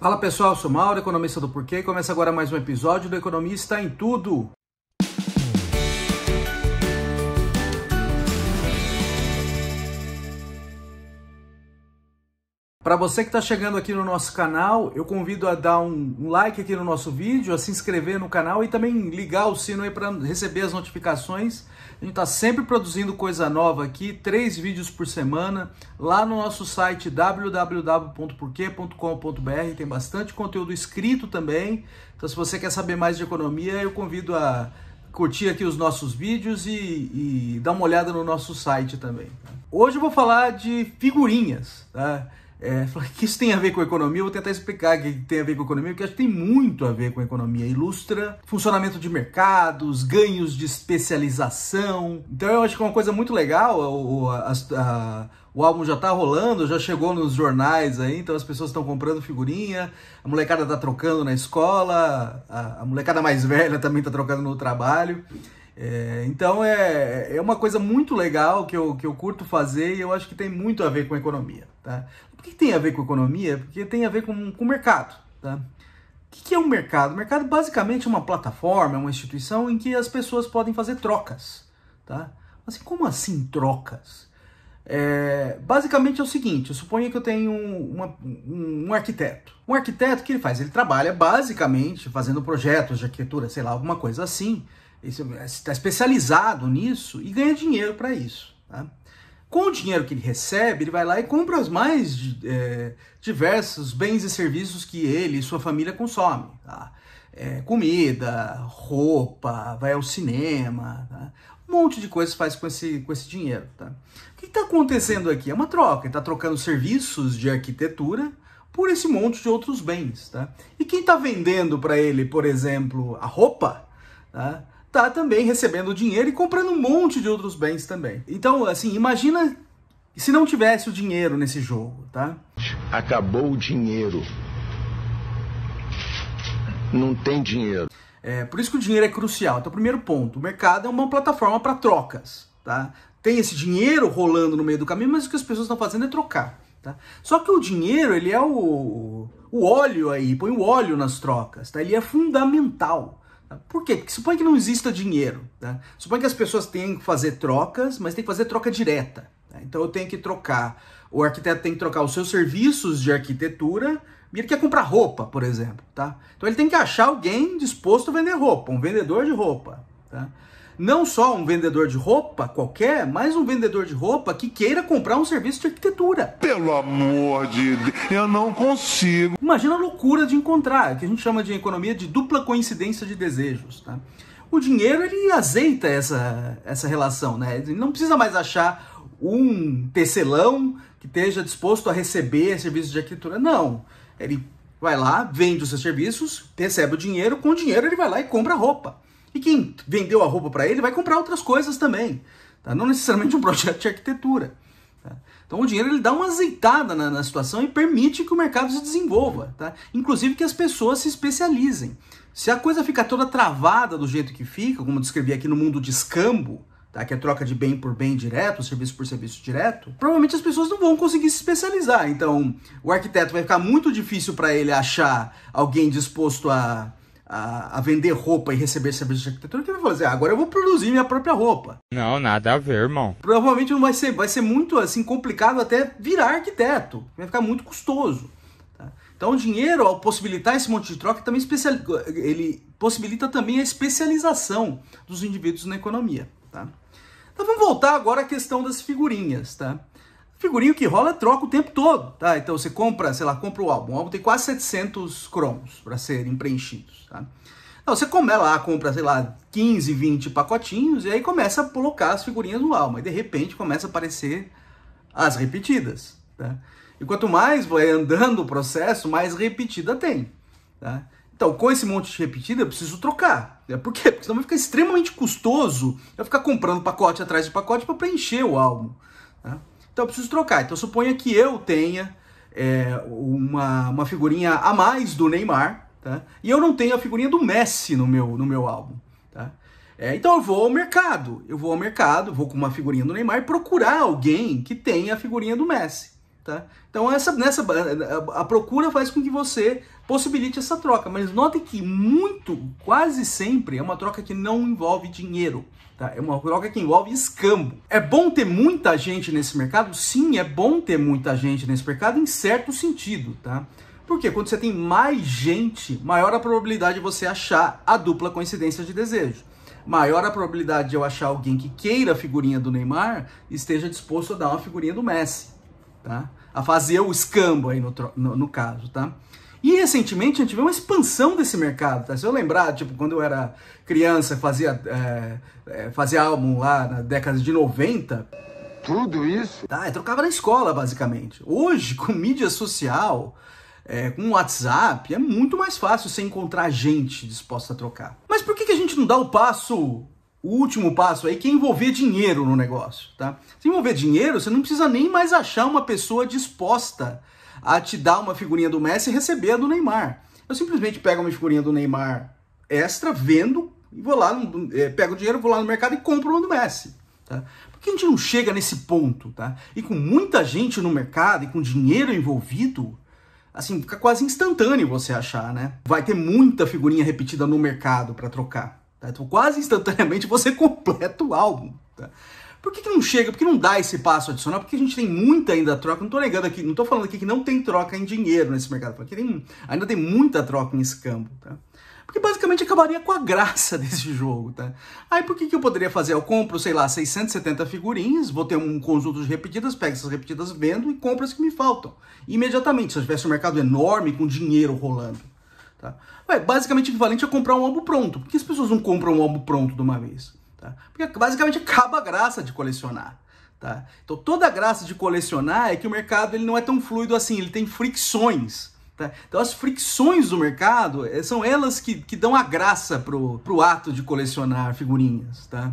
Fala pessoal, eu sou Mauro, economista do Porquê, e começa agora mais um episódio do Economista em Tudo. Para você que está chegando aqui no nosso canal, eu convido a dar um, like aqui no nosso vídeo, a se inscrever no canal e também ligar o sino aí para receber as notificações. A gente está sempre produzindo coisa nova aqui, três vídeos por semana, lá no nosso site www.porquê.com.br. Tem bastante conteúdo escrito também. Então, se você quer saber mais de economia, eu convido a curtir aqui os nossos vídeos e, e dar uma olhada no nosso site também. Tá? Hoje eu vou falar de figurinhas, tá? É, o que isso tem a ver com economia? Eu vou tentar explicar o que tem a ver com economia, porque acho que tem muito a ver com economia. Ilustra funcionamento de mercados, ganhos de especialização. Então eu acho que é uma coisa muito legal. O, a, a, o álbum já tá rolando, já chegou nos jornais aí, então as pessoas estão comprando figurinha, a molecada tá trocando na escola, a, a molecada mais velha também tá trocando no trabalho. É, então é, é uma coisa muito legal que eu, que eu curto fazer e eu acho que tem muito a ver com economia. Tá? O que tem a ver com economia? Porque tem a ver com o mercado. Tá? O que é um mercado? O mercado basicamente é uma plataforma, é uma instituição em que as pessoas podem fazer trocas. Tá? Mas assim, como assim trocas? É, basicamente é o seguinte: eu suponho que eu tenho uma, um, um, arquiteto. Um arquiteto, o que ele faz? Ele trabalha basicamente fazendo projetos de arquitetura, sei lá, alguma coisa assim. Está especializado nisso e ganha dinheiro para isso. Tá? Com o dinheiro que ele recebe, ele vai lá e compra os mais é, diversos bens e serviços que ele e sua família consomem. Tá? É, comida, roupa, vai ao cinema, tá? um monte de coisa faz com esse, com esse dinheiro. Tá? O que está acontecendo aqui? É uma troca, ele está trocando serviços de arquitetura por esse monte de outros bens. Tá? E quem está vendendo para ele, por exemplo, a roupa, tá? tá também recebendo dinheiro e comprando um monte de outros bens também. Então, assim, imagina se não tivesse o dinheiro nesse jogo, tá? Acabou o dinheiro. Não tem dinheiro. É, por isso que o dinheiro é crucial. Então, primeiro ponto, o mercado é uma plataforma para trocas, tá? Tem esse dinheiro rolando no meio do caminho, mas o que as pessoas estão fazendo é trocar, tá? Só que o dinheiro, ele é o, o óleo aí, põe o óleo nas trocas, tá? Ele é fundamental por quê? Porque supõe que não exista dinheiro. Tá? Supõe que as pessoas têm que fazer trocas, mas tem que fazer troca direta. Né? Então eu tenho que trocar, o arquiteto tem que trocar os seus serviços de arquitetura, e ele quer comprar roupa, por exemplo. Tá? Então ele tem que achar alguém disposto a vender roupa, um vendedor de roupa. Tá? Não só um vendedor de roupa qualquer, mas um vendedor de roupa que queira comprar um serviço de arquitetura. Pelo amor de Deus, eu não consigo. Imagina a loucura de encontrar, que a gente chama de economia de dupla coincidência de desejos. Tá? O dinheiro ele azeita essa, essa relação, né? Ele não precisa mais achar um tecelão que esteja disposto a receber serviços de arquitetura. Não. Ele vai lá, vende os seus serviços, recebe o dinheiro, com o dinheiro ele vai lá e compra roupa. E quem vendeu a roupa para ele vai comprar outras coisas também, tá? não necessariamente um projeto de arquitetura. Tá? Então o dinheiro ele dá uma azeitada na, na, situação e permite que o mercado se desenvolva, tá? inclusive que as pessoas se especializem. Se a coisa fica toda travada do jeito que fica, como eu descrevi aqui no mundo de escambo, tá? que é troca de bem por bem direto, serviço por serviço direto, provavelmente as pessoas não vão conseguir se especializar. Então o arquiteto vai ficar muito difícil para ele achar alguém disposto a a, vender roupa e receber serviço de arquitetura, o que vai fazer, agora eu vou produzir minha própria roupa. Não, nada a ver, irmão. Provavelmente não vai ser, vai ser muito assim complicado até virar arquiteto. Vai ficar muito custoso. Tá? Então o dinheiro, ao possibilitar esse monte de troca, também especial, ele possibilita também a especialização dos indivíduos na economia. Tá? Então vamos voltar agora à questão das figurinhas, tá? Figurinho que rola troca o tempo todo, tá? Então você compra, sei lá, compra o álbum. O álbum tem quase 700 cromos para serem preenchidos, tá? Então você come lá, compra, sei lá, 15, 20 pacotinhos e aí começa a colocar as figurinhas no álbum. E de repente começa a aparecer as repetidas, tá? E quanto mais vai andando o processo, mais repetida tem, tá? Então, com esse monte de repetida, eu preciso trocar. Né? Por quê? Porque senão vai ficar extremamente custoso eu ficar comprando pacote atrás de pacote para preencher o álbum. né? Então eu preciso trocar. Então suponha que eu tenha é, uma, uma figurinha a mais do Neymar, tá? E eu não tenho a figurinha do Messi no meu, no meu álbum, tá? É, então eu vou ao mercado, eu vou ao mercado, vou com uma figurinha do Neymar procurar alguém que tenha a figurinha do Messi. Tá? Então essa, nessa, a, a procura faz com que você possibilite essa troca, mas note que muito, quase sempre, é uma troca que não envolve dinheiro. Tá? É uma troca que envolve escambo. É bom ter muita gente nesse mercado? Sim, é bom ter muita gente nesse mercado em certo sentido. Tá? Porque quando você tem mais gente, maior a probabilidade de você achar a dupla coincidência de desejo. Maior a probabilidade de eu achar alguém que queira a figurinha do Neymar e esteja disposto a dar uma figurinha do Messi tá? A fazer o escambo aí no, no, no caso, tá? E recentemente a gente vê uma expansão desse mercado, tá? Se eu lembrar, tipo, quando eu era criança, fazia, é, é fazia álbum lá na década de 90. Tudo isso? Tá, eu trocava na escola, basicamente. Hoje, com mídia social, é, com WhatsApp, é muito mais fácil você encontrar gente disposta a trocar. Mas por que, que a gente não dá o passo o último passo aí é que é envolver dinheiro no negócio, tá? Se envolver dinheiro, você não precisa nem mais achar uma pessoa disposta a te dar uma figurinha do Messi e receber a do Neymar. Eu simplesmente pego uma figurinha do Neymar extra, vendo e vou lá, é, pego o dinheiro, vou lá no mercado e compro uma do Messi, tá? Por que a gente não chega nesse ponto, tá? E com muita gente no mercado e com dinheiro envolvido, assim, fica quase instantâneo você achar, né? Vai ter muita figurinha repetida no mercado para trocar. Tá? Então, quase instantaneamente você completa o álbum. Tá? Por que, que, não chega? Por que não dá esse passo adicional? Porque a gente tem muita ainda troca. Não estou negando aqui, não estou falando aqui que não tem troca em dinheiro nesse mercado. Porque tem, ainda tem muita troca em escambo, tá? Porque basicamente acabaria com a graça desse jogo, tá? Aí por que, que eu poderia fazer? Eu compro, sei lá, 670 figurinhas, vou ter um conjunto de repetidas, pego essas repetidas, vendo e compro as que me faltam. Imediatamente, se eu tivesse um mercado enorme com dinheiro rolando. Tá? Vai, basicamente equivalente a comprar um álbum pronto. Por que as pessoas não compram um álbum pronto de uma vez? Tá? Porque basicamente acaba a graça de colecionar. Tá? Então toda a graça de colecionar é que o mercado ele não é tão fluido assim, ele tem fricções. Tá? Então as fricções do mercado eh, são elas que, que dão a graça pro, pro ato de colecionar figurinhas. Tá?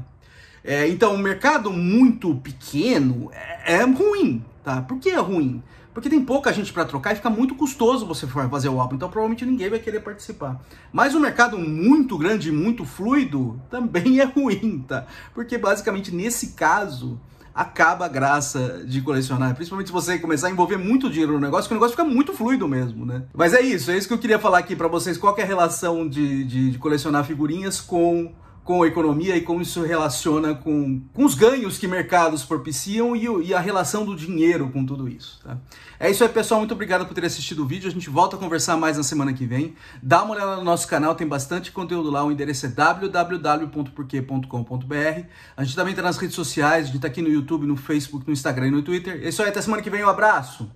É, então, um mercado muito pequeno é, é, ruim, tá? Por que é ruim? Porque tem pouca gente para trocar e fica muito custoso você fazer o álbum, então provavelmente ninguém vai querer participar. Mas um mercado muito grande, muito fluido, também é ruim, tá? Porque basicamente nesse caso acaba a graça de colecionar, principalmente se você começar a envolver muito dinheiro no negócio, que o negócio fica muito fluido mesmo, né? Mas é isso, é isso que eu queria falar aqui para vocês, qual é a relação de, de, de colecionar figurinhas com com a economia e como isso relaciona com, com os ganhos que mercados propiciam e, e a relação do dinheiro com tudo isso. Tá? É isso aí, pessoal. Muito obrigado por ter assistido o vídeo. A gente volta a conversar mais na semana que vem. Dá uma olhada no nosso canal, tem bastante conteúdo lá. O endereço é www.porquê.com.br. A gente também está nas redes sociais, a gente está aqui no YouTube, no Facebook, no Instagram e no Twitter. É isso aí, até semana que vem. Um abraço!